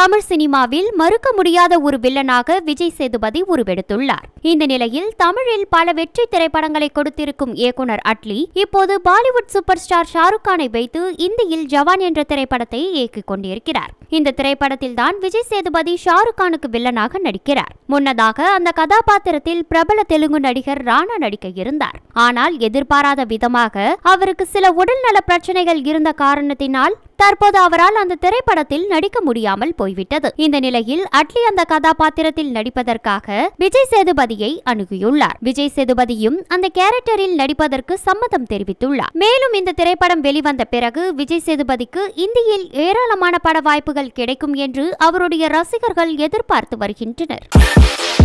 தமிழ் சினிமாவில் மறுக்க முடியாத ஒரு வில்லனாக விஜய் சேதுபதி உருவெடுத்துள்ளார் இந்த நிலையில் தமிழில் பல வெற்றி திரைப்படங்களை கொடுத்திருக்கும் இயக்குனர் அட்லி இப்போது பாலிவுட் சூப்பர் ஸ்டார் ஷாருக் கானை வைத்து இந்தியில் ஜவான் என்ற திரைப்படத்தை இயக்கிக் கொண்டிருக்கிறார் இந்த திரைப்படத்தில் தான் விஜய் சேதுபதி ஷாருக் கானுக்கு வில்லனாக நடிக்கிறார் முன்னதாக அந்த கதாபாத்திரத்தில் பிரபல தெலுங்கு நடிகர் ராணா நடிக்க இருந்தார் ஆனால் எதிர்பாராத விதமாக அவருக்கு சில உடல்நல பிரச்சனைகள் இருந்த காரணத்தினால் தற்போது அவரால் அந்த திரைப்படத்தில் நடிக்க முடியாமல் போய்விட்டது இந்த நிலையில் அட்லி அந்த கதாபாத்திரத்தில் நடிப்பதற்காக விஜய் சேதுபதியை அணுகியுள்ளார் விஜய் சேதுபதியும் அந்த கேரக்டரில் நடிப்பதற்கு சம்மதம் தெரிவித்துள்ளார் மேலும் இந்த திரைப்படம் வெளிவந்த பிறகு விஜய் சேதுபதிக்கு இந்தியில் ஏராளமான பட வாய்ப்புகள் கிடைக்கும் என்று அவருடைய ரசிகர்கள் எதிர்பார்த்து வருகின்றனர்